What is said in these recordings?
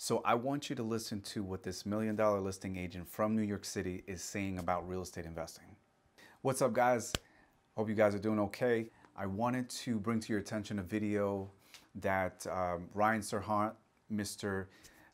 So I want you to listen to what this million dollar listing agent from New York City is saying about real estate investing. What's up guys? Hope you guys are doing okay. I wanted to bring to your attention a video that um, Ryan Serhant, Mr.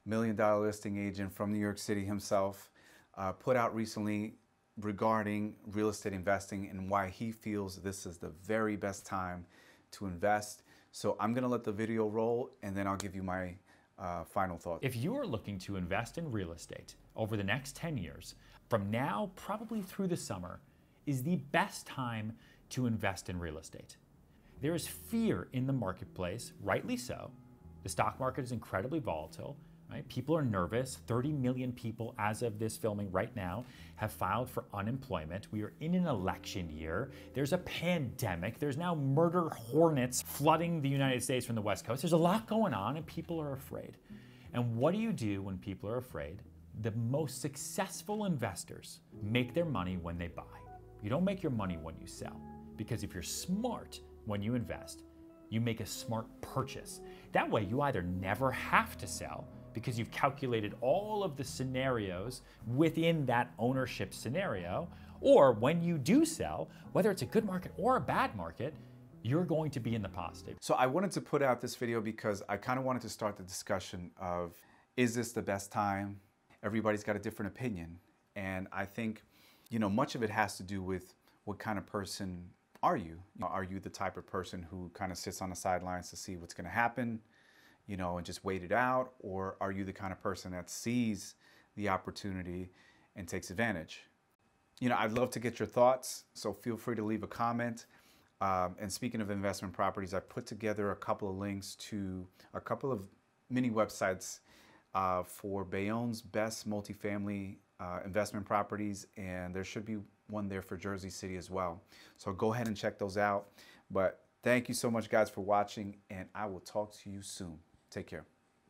Million Dollar Listing Agent from New York City himself, uh, put out recently regarding real estate investing and why he feels this is the very best time to invest. So I'm gonna let the video roll and then I'll give you my uh, final thought. If you are looking to invest in real estate over the next 10 years, from now probably through the summer, is the best time to invest in real estate. There is fear in the marketplace, rightly so. The stock market is incredibly volatile. Right? People are nervous. 30 million people, as of this filming right now, have filed for unemployment. We are in an election year. There's a pandemic. There's now murder hornets flooding the United States from the West Coast. There's a lot going on, and people are afraid. And what do you do when people are afraid? The most successful investors make their money when they buy. You don't make your money when you sell, because if you're smart when you invest, you make a smart purchase. That way, you either never have to sell because you've calculated all of the scenarios within that ownership scenario. Or when you do sell, whether it's a good market or a bad market, you're going to be in the positive. So I wanted to put out this video because I kind of wanted to start the discussion of is this the best time? Everybody's got a different opinion. And I think, you know, much of it has to do with what kind of person are you? Are you the type of person who kind of sits on the sidelines to see what's going to happen? you know, and just wait it out? Or are you the kind of person that sees the opportunity and takes advantage? You know, I'd love to get your thoughts, so feel free to leave a comment. Um, and speaking of investment properties, I put together a couple of links to a couple of mini websites uh, for Bayonne's best multifamily uh, investment properties, and there should be one there for Jersey City as well. So go ahead and check those out. But thank you so much, guys, for watching, and I will talk to you soon. Take care.